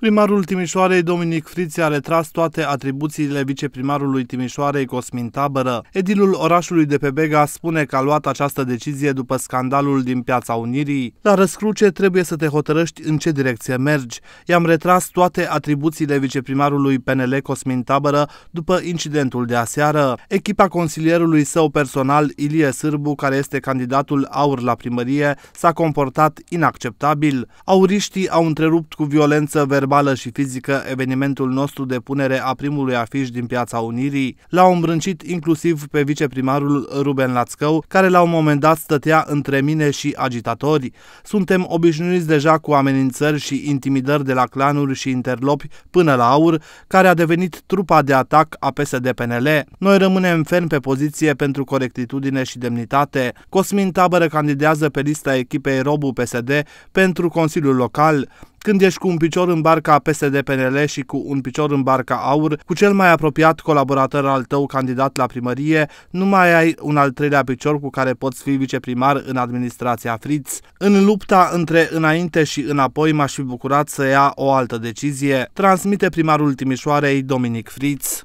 Primarul Timișoarei, Dominic Friți, a retras toate atribuțiile viceprimarului Timișoarei, Cosmin Tabără. Edilul orașului de pe Bega spune că a luat această decizie după scandalul din Piața Unirii. La răscruce trebuie să te hotărăști în ce direcție mergi. I-am retras toate atribuțiile viceprimarului PNL Cosmin Tabără după incidentul de aseară. Echipa consilierului său personal, Ilie Sârbu, care este candidatul aur la primărie, s-a comportat inacceptabil. Auriștii au întrerupt cu violență verbală verbală și fizică evenimentul nostru de punere a primului afiș din Piața Unirii. L-au îmbrâncit inclusiv pe viceprimarul Ruben Lațcău, care la un moment dat stătea între mine și agitatori. Suntem obișnuiți deja cu amenințări și intimidări de la clanuri și interlopi până la aur, care a devenit trupa de atac a PSD-PNL. Noi rămânem ferm pe poziție pentru corectitudine și demnitate. Cosmin Tabără candidează pe lista echipei Robu PSD pentru Consiliul Local când ești cu un picior în barca PSD-PNL și cu un picior în barca AUR, cu cel mai apropiat colaborator al tău candidat la primărie, nu mai ai un al treilea picior cu care poți fi viceprimar în administrația Fritz. În lupta între înainte și înapoi m-aș fi bucurat să ia o altă decizie, transmite primarul Timișoarei Dominic Fritz.